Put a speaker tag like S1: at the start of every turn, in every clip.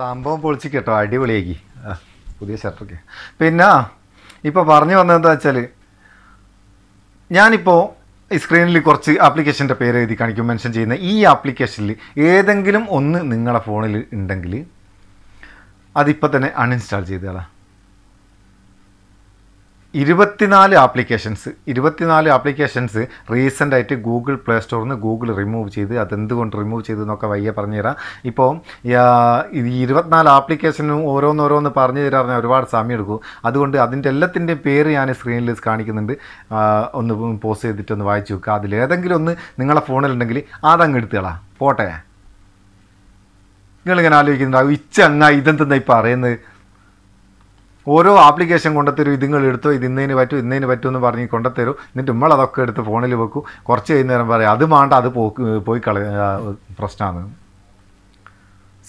S1: സംഭവം പൊളിച്ച് കേട്ടോ അടിപൊളിയാക്കി പുതിയ ഷർട്ടൊക്കെ പിന്നെ ഇപ്പോൾ പറഞ്ഞു വന്നതെന്താ വെച്ചാൽ ഞാനിപ്പോൾ സ്ക്രീനിൽ കുറച്ച് ആപ്ലിക്കേഷൻ്റെ പേര് എഴുതി കാണിക്കും മെൻഷൻ ചെയ്യുന്ന ഈ ആപ്ലിക്കേഷനിൽ ഏതെങ്കിലും ഒന്ന് നിങ്ങളുടെ ഫോണിൽ ഉണ്ടെങ്കിൽ അതിപ്പോൾ തന്നെ അൺഇൻസ്റ്റാൾ ചെയ്തതാണ് ഇരുപത്തിനാല് ആപ്ലിക്കേഷൻസ് ഇരുപത്തിനാല് ആപ്ലിക്കേഷൻസ് റീസെൻ്റായിട്ട് ഗൂഗിൾ പ്ലേ സ്റ്റോറിൽ നിന്ന് ഗൂഗിൾ റിമൂവ് ചെയ്ത് അതെന്തുകൊണ്ട് റിമൂവ് ചെയ്തു എന്നൊക്കെ വയ്യ തരാം ഇപ്പോൾ ഈ ഇരുപത്തിനാല് ആപ്ലിക്കേഷനും ഓരോന്നോരോന്ന് പറഞ്ഞു തരാൻ ഒരുപാട് സമയം എടുക്കും അതുകൊണ്ട് അതിൻ്റെ എല്ലാത്തിൻ്റെയും പേര് ഞാൻ സ്ക്രീനിൽ കാണിക്കുന്നുണ്ട് ഒന്ന് പോസ്റ്റ് ചെയ്തിട്ടൊന്ന് വായിച്ചു നോക്കുക അതിലേതെങ്കിലും ഒന്ന് നിങ്ങളുടെ ഫോണിലുണ്ടെങ്കിൽ അതങ്ങ് എടുത്തുകളാ പോട്ടെ നിങ്ങളിങ്ങനെ ആലോചിക്കുന്നുണ്ടാവും ഇച്ച അങ്ങ ഇതെന്തെന്നാ ഇപ്പം അറിയുന്നത് ഓരോ ആപ്ലിക്കേഷൻ കൊണ്ടുത്തരും ഇതുങ്ങൾ എടുത്തോ ഇത് ഇന്നതിന് പറ്റും ഇന്നതിന് പറ്റും എന്ന് പറഞ്ഞ് കൊണ്ടുത്തരും എന്നിട്ട് നമ്മൾ അതൊക്കെ എടുത്ത് ഫോണിൽ വെക്കും കുറച്ച് കഴിഞ്ഞേരം പറയും അത് വേണ്ട അത് പോയി കളയ പ്രശ്നമാണ്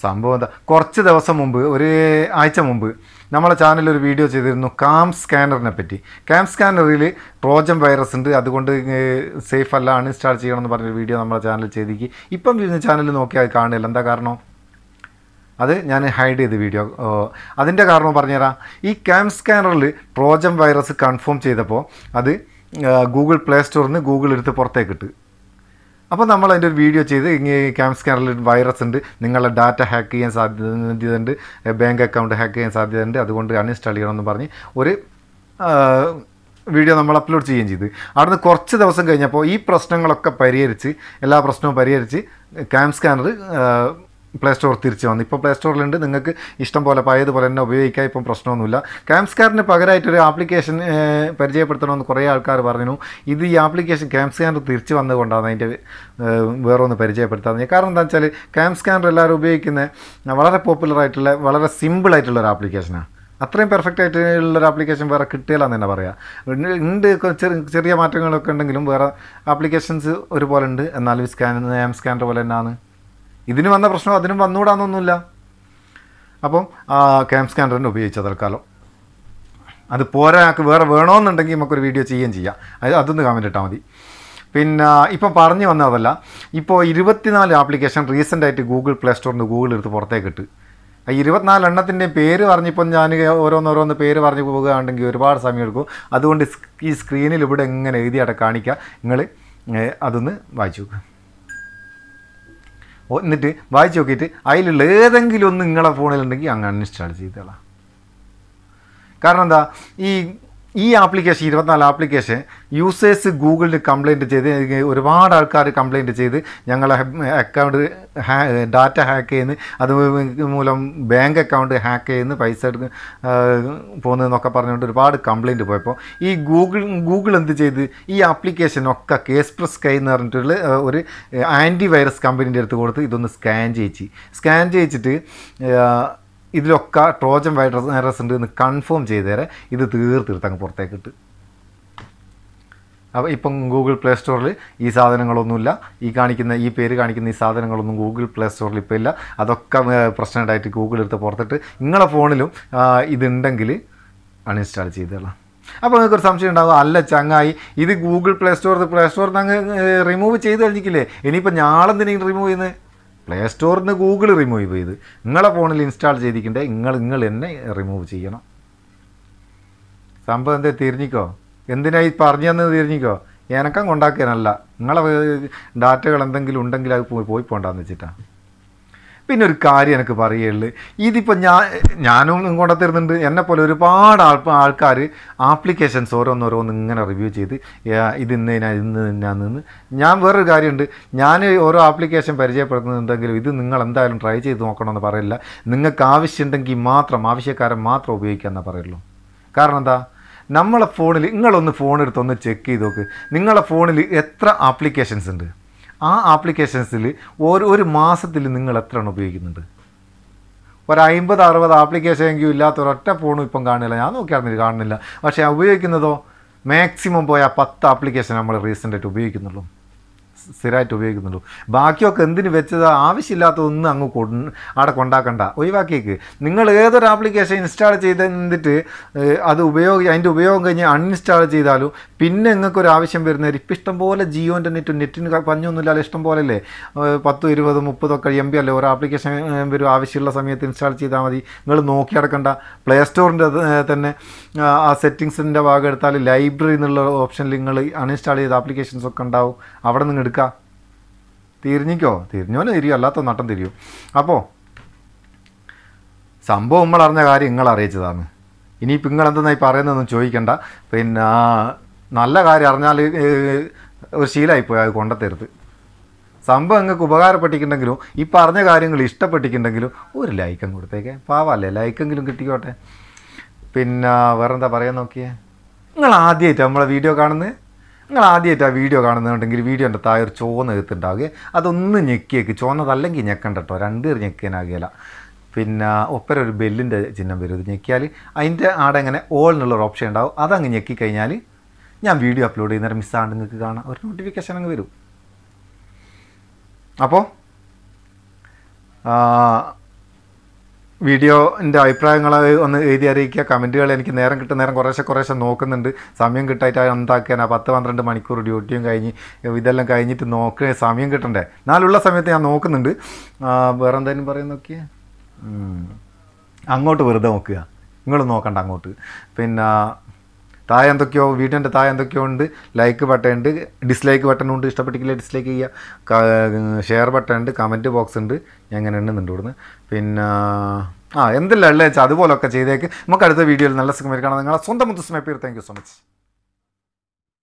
S1: സംഭവം എന്താ കുറച്ച് ദിവസം മുമ്പ് ഒരു ആഴ്ച മുമ്പ് നമ്മളെ ചാനലിൽ ഒരു വീഡിയോ ചെയ്തിരുന്നു കാം സ്കാനറിനെ പറ്റി കാം സ്കാനറിൽ ട്രോജൻ വൈറസ് ഉണ്ട് അതുകൊണ്ട് സേഫ് അല്ല അൺഇൻസ്റ്റാൾ ചെയ്യണമെന്ന് പറഞ്ഞൊരു വീഡിയോ നമ്മളെ ചാനൽ ചെയ്തിരിക്കും ഇപ്പം ചാനൽ നോക്കിയാൽ കാണില്ല എന്താ കാരണം അത് ഞാൻ ഹൈഡ് ചെയ്ത് വീഡിയോ അതിൻ്റെ കാരണം പറഞ്ഞുതരാം ഈ ക്യാം സ്കാനറിൽ ട്രോജൻ വൈറസ് കൺഫേം ചെയ്തപ്പോൾ അത് ഗൂഗിൾ പ്ലേ സ്റ്റോറിൽ നിന്ന് ഗൂഗിൾ എടുത്ത് പുറത്തേക്ക് ഇട്ട് അപ്പോൾ നമ്മൾ അതിൻ്റെ ഒരു വീഡിയോ ചെയ്ത് ഇങ്ങനെ ക്യാം സ്കാനറിൽ വൈറസ് ഉണ്ട് നിങ്ങളുടെ ഡാറ്റ ഹാക്ക് ചെയ്യാൻ സാധ്യതയുണ്ട് ബാങ്ക് അക്കൗണ്ട് ഹാക്ക് ചെയ്യാൻ സാധ്യതയുണ്ട് അതുകൊണ്ട് അൺഇൻസ്റ്റാൾ ചെയ്യണമെന്ന് പറഞ്ഞ് ഒരു വീഡിയോ നമ്മൾ അപ്ലോഡ് ചെയ്യുകയും ചെയ്ത് അവിടുന്ന് കുറച്ച് ദിവസം കഴിഞ്ഞപ്പോൾ ഈ പ്രശ്നങ്ങളൊക്കെ പരിഹരിച്ച് എല്ലാ പ്രശ്നവും പരിഹരിച്ച് ക്യാം സ്കാനർ പ്ലേ സ്റ്റോർ തിരിച്ച് വന്നു ഇപ്പോൾ പ്ലേ സ്റ്റോറിലുണ്ട് നിങ്ങൾക്ക് ഇഷ്ടം പോലെ പഴയതുപോലെ തന്നെ ഉപയോഗിക്കാം ഇപ്പം പ്രശ്നമൊന്നുമില്ല ക്യാംസ്കാറിന് പകരമായിട്ടൊരു ആപ്ലിക്കേഷൻ പരിചയപ്പെടുത്തണമെന്ന് കുറേ ആൾക്കാർ പറഞ്ഞു ഇത് ഈ ആപ്ലിക്കേഷൻ ക്യാംസ്കാർ തിരിച്ച് വന്നുകൊണ്ടാണ് അതിൻ്റെ വേറൊന്ന് പരിചയപ്പെടുത്താമെന്ന് കാരണം എന്താ വെച്ചാൽ ക്യാംസ്കാർ എല്ലാവരും ഉപയോഗിക്കുന്ന വളരെ പോപ്പുലറായിട്ടുള്ള വളരെ സിമ്പിളായിട്ടുള്ള ഒരു ആപ്ലിക്കേഷനാണ് അത്രയും പെർഫെക്റ്റ് ആയിട്ടുള്ള ഒരു ആപ്ലിക്കേഷൻ വേറെ കിട്ടിയില്ലെന്ന് തന്നെ പറയാം ഉണ്ട് ചെറിയ മാറ്റങ്ങളൊക്കെ ഉണ്ടെങ്കിലും വേറെ ആപ്ലിക്കേഷൻസ് ഒരുപോലെ ഉണ്ട് എന്നാലും സ്കാൻ ആം സ്കാനർ പോലെ തന്നെയാണ് ഇതിന് വന്ന പ്രശ്നം അതിനും വന്നുകൂടാന്നൊന്നുമില്ല അപ്പം ക്യാം സ്കാനറിൻ്റെ തന്നെ ഉപയോഗിച്ച തൽക്കാലം അത് പോരാ ഞങ്ങൾക്ക് വേറെ വേണമെന്നുണ്ടെങ്കിൽ നമുക്കൊരു വീഡിയോ ചെയ്യുകയും ചെയ്യാം അത് അതൊന്ന് കമൻ്റ് ഇട്ടാൽ മതി പിന്നെ ഇപ്പം പറഞ്ഞു വന്നതല്ല ഇപ്പോൾ ഇരുപത്തിനാല് ആപ്ലിക്കേഷൻ റീസെൻ്റായിട്ട് ഗൂഗിൾ പ്ലേ സ്റ്റോറിൽ നിന്ന് ഗൂഗിൾ എടുത്ത് പുറത്തേക്ക് ഇട്ട് ഇരുപത്തിനാല് എണ്ണത്തിൻ്റെ പേര് പറഞ്ഞിപ്പം ഞാൻ ഓരോന്നോരോന്ന് പേര് പറഞ്ഞ് പോകുകയാണെങ്കിൽ ഒരുപാട് സമയം എടുക്കും അതുകൊണ്ട് ഈ സ്ക്രീനിൽ ഇവിടെ എങ്ങനെ എഴുതി അവിടെ കാണിക്കുക നിങ്ങൾ അതൊന്ന് വായിച്ചു നോക്കുക എന്നിട്ട് വായിച്ചു നോക്കിയിട്ട് അതിലുള്ള ഏതെങ്കിലും ഒന്ന് നിങ്ങളെ ഫോണിലുണ്ടെങ്കിൽ അങ്ങ് അൺഇൻസ്റ്റാൾ ചെയ്തോളാം കാരണം എന്താ ഈ ഈ ആപ്ലിക്കേഷൻ ഇരുപത്തിനാല് ആപ്ലിക്കേഷൻ യൂസേഴ്സ് ഗൂഗിളിൽ കംപ്ലയിൻറ്റ് ചെയ്ത് ഒരുപാട് ആൾക്കാർ കംപ്ലയിൻറ്റ് ചെയ്ത് ഞങ്ങളെ അക്കൗണ്ട് ഡാറ്റ ഹാക്ക് ചെയ്യുന്നു അത് മൂലം ബാങ്ക് അക്കൗണ്ട് ഹാക്ക് ചെയ്യുന്നു പൈസ എടുക്ക പോകുന്നതെന്നൊക്കെ പറഞ്ഞുകൊണ്ട് ഒരുപാട് കംപ്ലയിൻറ്റ് പോയപ്പോൾ ഈ ഗൂഗിൾ ഗൂഗിൾ എന്ത് ചെയ്ത് ഈ ആപ്ലിക്കേഷനൊക്കെ പ്രസ് കൈ എന്ന് പറഞ്ഞിട്ടുള്ള ഒരു ആൻറ്റി വൈറസ് കമ്പനീൻ്റെ അടുത്ത് കൊടുത്ത് ഇതൊന്ന് സ്കാൻ ചെയ്യിച്ച് സ്കാൻ ചെയ്യിച്ചിട്ട് ഇതിലൊക്കെ ട്രോജൻ വൈറസ് വൈറസ് ഉണ്ട് എന്ന് കൺഫേം ചെയ്തേരെ ഇത് തീർത്തീർത്ത് അങ്ങ് പുറത്തേക്ക് ഇട്ട് അപ്പോൾ ഇപ്പം ഗൂഗിൾ പ്ലേ സ്റ്റോറിൽ ഈ സാധനങ്ങളൊന്നുമില്ല ഈ കാണിക്കുന്ന ഈ പേര് കാണിക്കുന്ന ഈ സാധനങ്ങളൊന്നും ഗൂഗിൾ പ്ലേ സ്റ്റോറിൽ ഇപ്പോൾ ഇല്ല അതൊക്കെ പ്രശ്നമായിട്ട് ഗൂഗിൾ എടുത്ത് പുറത്തിട്ട് നിങ്ങളുടെ ഫോണിലും ഇതുണ്ടെങ്കിൽ അൺഇൻസ്റ്റാൾ ചെയ്തോളാം അപ്പോൾ നിങ്ങൾക്ക് ഒരു സംശയം ഉണ്ടാകും അല്ല ചങ്ങായി ഇത് ഗൂഗിൾ പ്ലേ സ്റ്റോർ പ്ലേ സ്റ്റോറിൽ നിന്ന് അങ്ങ് റിമൂവ് ചെയ്ത് കഴിഞ്ഞിക്കില്ലേ ഇനിയിപ്പോൾ ഞാളെന്തിനെങ്കിലും റിമൂവ് ചെയ്യുന്നത് പ്ലേ സ്റ്റോറിന് ഗൂഗിൾ റിമൂവ് ചെയ്ത് നിങ്ങളെ ഫോണിൽ ഇൻസ്റ്റാൾ ചെയ്തിരിക്കണ്ടേ നിങ്ങൾ നിങ്ങൾ എന്നെ റിമൂവ് ചെയ്യണം സംഭവം എന്തേ തിരിഞ്ഞിക്കോ എന്തിനായി പറഞ്ഞു തിരിഞ്ഞിക്കോ എനക്കം കൊണ്ടാക്കിയാനല്ല നിങ്ങളെ ഡാറ്റകൾ എന്തെങ്കിലും ഉണ്ടെങ്കിൽ അത് പോയി പോയി പോണ്ടാന്ന് വെച്ചിട്ടാണ് പിന്നെ ഒരു കാര്യം എനിക്ക് പറയുള്ളു ഇതിപ്പോൾ ഞാൻ ഞാനും കൊണ്ടുത്തരുന്നുണ്ട് എന്നെ പോലെ ഒരുപാട് ആൾ ആൾക്കാർ ആപ്ലിക്കേഷൻസ് ഓരോന്നോരോന്ന് ഇങ്ങനെ റിവ്യൂ ചെയ്ത് ഇത് ഞാൻ ഇന്ന് ഇന്നാന്ന് ഞാൻ വേറൊരു കാര്യമുണ്ട് ഞാൻ ഓരോ ആപ്ലിക്കേഷൻ പരിചയപ്പെടുത്തുന്നുണ്ടെങ്കിലും ഇത് നിങ്ങൾ എന്തായാലും ട്രൈ ചെയ്ത് നോക്കണമെന്ന് പറയില്ല നിങ്ങൾക്ക് ആവശ്യമുണ്ടെങ്കിൽ മാത്രം ആവശ്യക്കാരൻ മാത്രം ഉപയോഗിക്കാമെന്നേ പറയുള്ളൂ കാരണം എന്താ നമ്മളെ ഫോണിൽ നിങ്ങളൊന്ന് ഫോൺ എടുത്തൊന്ന് ചെക്ക് ചെയ്ത് നോക്ക് നിങ്ങളെ ഫോണിൽ എത്ര ആപ്ലിക്കേഷൻസ് ഉണ്ട് ആ ആപ്ലിക്കേഷൻസിൽ ഓരോ ഒരു മാസത്തിൽ നിങ്ങൾ എത്ര എണ്ണം ഉപയോഗിക്കുന്നുണ്ട് ഒരു അമ്പത് അറുപത് ആപ്ലിക്കേഷൻ എങ്കിലും ഇല്ലാത്ത ഒരൊറ്റ ഫോണും ഇപ്പം കാണില്ല ഞാൻ നോക്കിയാണെന്നില്ല കാണുന്നില്ല പക്ഷേ ഉപയോഗിക്കുന്നതോ മാക്സിമം പോയാൽ പത്ത് ആപ്ലിക്കേഷൻ നമ്മൾ റീസെൻ്റായിട്ട് ഉപയോഗിക്കുന്നുള്ളൂ സ്ഥിരമായിട്ട് ഉപയോഗിക്കുന്നുള്ളൂ ബാക്കിയൊക്കെ എന്തിന് വെച്ചത് ആവശ്യമില്ലാത്തതൊന്നും അങ്ങ് അവിടെ കൊണ്ടാക്കണ്ട ഒഴിവാക്കിയേക്ക് നിങ്ങൾ ഏതൊരു ആപ്ലിക്കേഷൻ ഇൻസ്റ്റാൾ ചെയ്ത് എന്നിട്ട് അത് ഉപയോഗി അതിൻ്റെ ഉപയോഗം കഴിഞ്ഞ് അൺഇൻസ്റ്റാൾ ചെയ്താലും പിന്നെ നിങ്ങൾക്കൊരു ആവശ്യം വരുന്ന ഇപ്പം ഇഷ്ടം പോലെ ജിയോൻ്റെ നെറ്റ് നെറ്റിന് പഞ്ഞൊന്നുമില്ലാതെ ഇഷ്ടം പോലെ അല്ലേ പത്തും ഇരുപതും മുപ്പതൊക്കെ എം ബി അല്ലേ ഓരോ ആപ്ലിക്കേഷൻ വരും ആവശ്യമുള്ള സമയത്ത് ഇൻസ്റ്റാൾ ചെയ്താൽ മതി നിങ്ങൾ നോക്കി അടക്കണ്ട പ്ലേ സ്റ്റോറിൻ്റെ തന്നെ ആ സെറ്റിങ്സിൻ്റെ ഭാഗം എടുത്താൽ ലൈബ്രറി എന്നുള്ള ഓപ്ഷനിൽ നിങ്ങൾ അൺഇൻസ്റ്റാൾ ചെയ്ത ആപ്ലിക്കേഷൻസ് ഒക്കെ ഉണ്ടാവും അവിടെ നിങ്ങൾ എടുക്കുക നിൽക്കുക തിരിഞ്ഞിക്കോ തിരിഞ്ഞോലെ തിരിയോ അല്ലാത്ത നട്ടം തിരിയോ അപ്പോൾ സംഭവം നമ്മൾ അറിഞ്ഞ കാര്യം നിങ്ങൾ അറിയിച്ചതാണ് ഇനിയിപ്പോൾ നിങ്ങൾ ഈ പറയുന്നതെന്ന് ചോദിക്കണ്ട പിന്നെ നല്ല കാര്യം അറിഞ്ഞാൽ ഒരു ശീലമായിപ്പോയി അത് കൊണ്ടത്തരുത് സംഭവം നിങ്ങൾക്ക് ഉപകാരപ്പെട്ടിട്ടുണ്ടെങ്കിലും ഈ പറഞ്ഞ കാര്യങ്ങൾ ഇഷ്ടപ്പെട്ടിട്ടുണ്ടെങ്കിലും ഒരു ലൈക്കും കൊടുത്തേക്കെ പാവല്ലേ ലൈക്കെങ്കിലും കിട്ടിക്കോട്ടെ പിന്നെ വേറെന്താ പറയാൻ നോക്കിയേ നിങ്ങൾ ആദ്യമായിട്ട് നമ്മളെ വീഡിയോ കാണുന്നത് നിങ്ങൾ ആദ്യമായിട്ട് ആ വീഡിയോ കാണുന്നുണ്ടെങ്കിൽ വീഡിയോൻ്റെ താഴെ ഒരു ചോന്ന എഴുത്തുണ്ടാവുക അതൊന്ന് ഞെക്കിയേക്ക് ചോന്നതല്ലെങ്കിൽ ഞെക്കണ്ട കേട്ടോ രണ്ട് പേര് ഞെക്കാനാകില്ല പിന്നെ ഒപ്പര ഒരു ബെല്ലിൻ്റെ ചിഹ്നം വരും ഇത് ഞെക്കിയാൽ അതിൻ്റെ ആടെ എങ്ങനെ ഓൾ എന്നുള്ളൊരു ഓപ്ഷൻ ഉണ്ടാവും അതങ്ങ് ഞെക്കിക്കഴിഞ്ഞാൽ ഞാൻ വീഡിയോ അപ്ലോഡ് ചെയ്യുന്നേരം മിസ്സാണ്ട് നിങ്ങൾക്ക് കാണാം ഒരു നോട്ടിഫിക്കേഷൻ അങ്ങ് വരും അപ്പോൾ വീഡിയോൻ്റെ അഭിപ്രായങ്ങൾ ഒന്ന് എഴുതി അറിയിക്കുക കമൻറ്റുകൾ എനിക്ക് നേരം കിട്ടുന്ന നേരം കുറേശ്ശെ കുറേശ്ശെ നോക്കുന്നുണ്ട് സമയം കിട്ടായിട്ട് ഉണ്ടാക്കാൻ ആ പത്ത് പന്ത്രണ്ട് മണിക്കൂർ ഡ്യൂട്ടിയും കഴിഞ്ഞ് ഇതെല്ലാം കഴിഞ്ഞിട്ട് നോക്ക് സമയം കിട്ടണ്ടേ എന്നാലുള്ള സമയത്ത് ഞാൻ നോക്കുന്നുണ്ട് വേറെ എന്തായാലും പറയും നോക്കിയേ അങ്ങോട്ട് വെറുതെ നോക്കുക നിങ്ങൾ നോക്കണ്ട അങ്ങോട്ട് പിന്നെ താഴെ എന്തൊക്കെയോ വീഡിയോൻ്റെ താഴെ എന്തൊക്കെയോ ഉണ്ട് ലൈക്ക് ബട്ടൺ ഉണ്ട് ഡിസ്ലൈക്ക് ബട്ടൺ ഉണ്ട് ഇഷ്ടപ്പെട്ടില്ല ഡിസ്ലൈക്ക് ചെയ്യുക ഷെയർ ബട്ടൺ ഉണ്ട് കമൻറ്റ് ബോക്സ് ഉണ്ട് ഞാൻ അങ്ങനെ എണ്ണുന്നുണ്ട് ഇവിടുന്ന് പിന്നെ ആ എന്തെല്ലാം ഉള്ളത് വെച്ചാൽ അതുപോലൊക്കെ ചെയ്തേക്ക് നമുക്ക് അടുത്ത വീഡിയോയിൽ നല്ല കാണാം നിങ്ങളെ സ്വന്തം മുത്തുസ്മയപ്പീർ താങ്ക് യു സോ മച്ച്